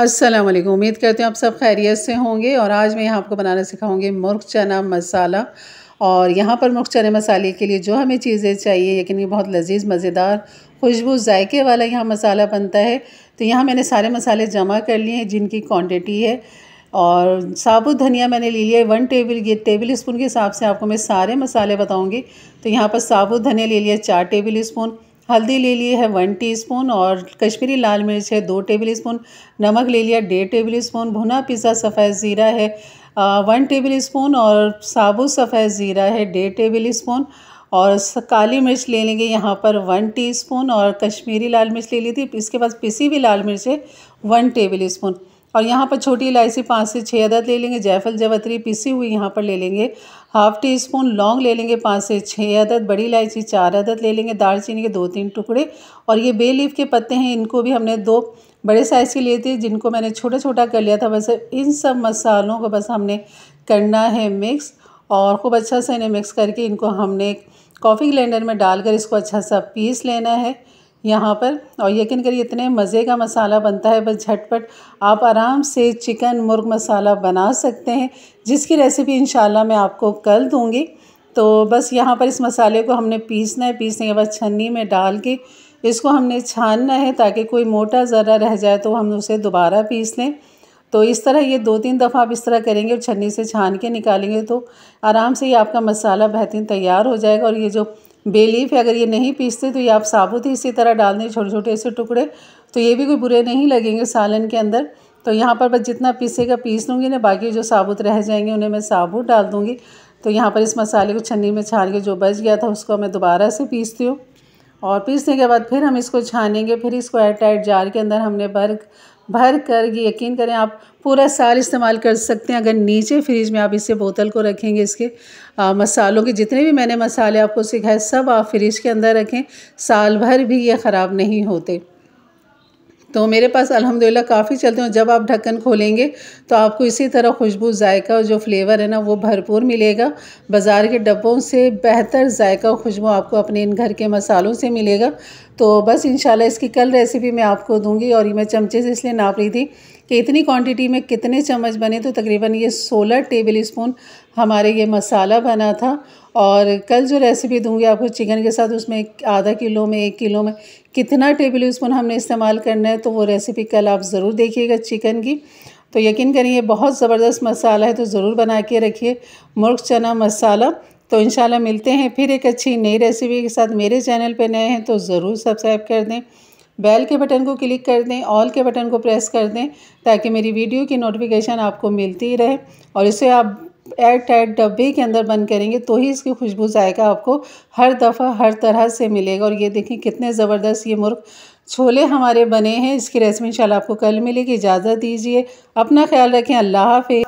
अस्सलाम वालेकुम उम्मीद करते हैं आप सब खैरियत से होंगे और आज मैं यहाँ आपको बनाना सिखाऊंगी मुर्ख चना मसाला और यहाँ पर मुर्ख चने मसाले के लिए जो हमें चीज़ें चाहिए यकीन ये बहुत लजीज मज़ेदार खुशबू जायके वाला यहाँ मसाला बनता है तो यहाँ मैंने सारे मसाले जमा कर लिए हैं जिनकी क्वान्टिटी है और साबुत धनिया मैंने ले लिया है वन टेबल ये टेबल स्पून के हिसाब से आपको मैं सारे मसाले बताऊँगी तो यहाँ पर साबुत धनिया ले लिया चार टेबल स्पून हल्दी ले लिए है वन टीस्पून और कश्मीरी लाल मिर्च है दो टेबल स्पून नमक ले लिया डेढ़ टेबल स्पून भुना पिसा सफ़ेद ज़ीरा है वन टेबल स्पून और साबुत सफ़ेद ज़ीरा है डेढ़ टेबल स्पून और काली मिर्च ले लेंगे यहाँ पर वन टीस्पून और कश्मीरी लाल मिर्च ले ली थी इसके बाद पिसी हुई लाल मिर्च है वन टेबल स्पून और यहाँ पर छोटी इलायची पाँच से छः अदद ले लेंगे जायफल जवतरी पीसी हुई यहाँ पर ले लेंगे हाफ़ टी स्पून लौंग ले लेंगे पाँच से छः अदद बड़ी इलायची चार अदद ले लेंगे दालचीनी के दो तीन टुकड़े और ये बे लीफ के पत्ते हैं इनको भी हमने दो बड़े साइज़ के लिए थे जिनको मैंने छोटा छोटा कर लिया था बस इन सब मसालों को बस हमने करना है मिक्स और खूब अच्छा से इन्हें मिक्स करके इनको हमने कॉफ़ी ग्लैंडर में डालकर इसको अच्छा सा पीस लेना है यहाँ पर और यकीन करिए इतने मज़े का मसाला बनता है बस झटपट आप आराम से चिकन मुर्ग मसाला बना सकते हैं जिसकी रेसिपी इन मैं आपको कल दूँगी तो बस यहाँ पर इस मसाले को हमने पीसना है पीसने के बाद छन्नी में डाल के इसको हमने छानना है ताकि कोई मोटा ज़रा रह जाए तो हम उसे दोबारा पीस लें तो इस तरह ये दो तीन दफ़ा आप इस तरह करेंगे और छन्नी से छान के निकालेंगे तो आराम से ये आपका मसाला बेहतरीन तैयार हो जाएगा और ये जो बेलीफ है अगर ये नहीं पीसते तो ये आप साबुत ही इसी तरह डाल दें छोटे छोटे से टुकड़े तो ये भी कोई बुरे नहीं लगेंगे सालन के अंदर तो यहाँ पर बस जितना पीसेगा पीस लूँगी ना बाकी जो साबुत रह जाएंगे उन्हें मैं साबुत डाल दूँगी तो यहाँ पर इस मसाले को छन्नी में छान के जो बच गया था उसको मैं दोबारा से पीसती हूँ और पीसने के बाद फिर हम इसको छानेंगे फिर इसको एयर टाइट जार के अंदर हमने बर्क भर कर यकीन करें आप पूरा साल इस्तेमाल कर सकते हैं अगर नीचे फ्रिज में आप इसे बोतल को रखेंगे इसके आ, मसालों के जितने भी मैंने मसाले आपको सिखाए सब आप फ्रिज के अंदर रखें साल भर भी ये ख़राब नहीं होते तो मेरे पास अल्हम्दुलिल्लाह काफ़ी चलते हैं जब आप ढक्कन खोलेंगे तो आपको इसी तरह खुशबू जायका और जो फ्लेवर है ना वो भरपूर मिलेगा बाज़ार के डब्बों से बेहतर जायका और खुशबू आपको अपने इन घर के मसालों से मिलेगा तो बस इन इसकी कल रेसिपी मैं आपको दूंगी और ये मैं चमचे से इसलिए नाप रही थी कि इतनी क्वांटिटी में कितने चम्मच बने तो तकरीबन ये सोलह टेबल स्पून हमारे ये मसाला बना था और कल जो रेसिपी दूंगी आपको चिकन के साथ उसमें आधा किलो में एक किलो में कितना टेबल स्पून हमने इस्तेमाल करना है तो वो रेसिपी कल आप ज़रूर देखिएगा चिकन की तो यकीन करिए बहुत ज़बरदस्त मसाला है तो ज़रूर बना के रखिए मुर्ग चना मसाला तो इन मिलते हैं फिर एक अच्छी नई रेसिपी के साथ मेरे चैनल पर नए हैं तो ज़रूर सब्सक्राइब कर दें बेल के बटन को क्लिक कर दें ऑल के बटन को प्रेस कर दें ताकि मेरी वीडियो की नोटिफिकेशन आपको मिलती रहे और इसे आप एड टाइट डब्बे के अंदर बंद करेंगे तो ही इसकी खुशबू जाएगा आपको हर दफ़ा हर तरह से मिलेगा और ये देखें कितने ज़बरदस्त ये मुर्ग छोले हमारे बने हैं इसकी रेसिपी इंशाल्लाह आपको कल मिलेगी इजाज़त दीजिए अपना ख्याल रखें अल्लाह हाफि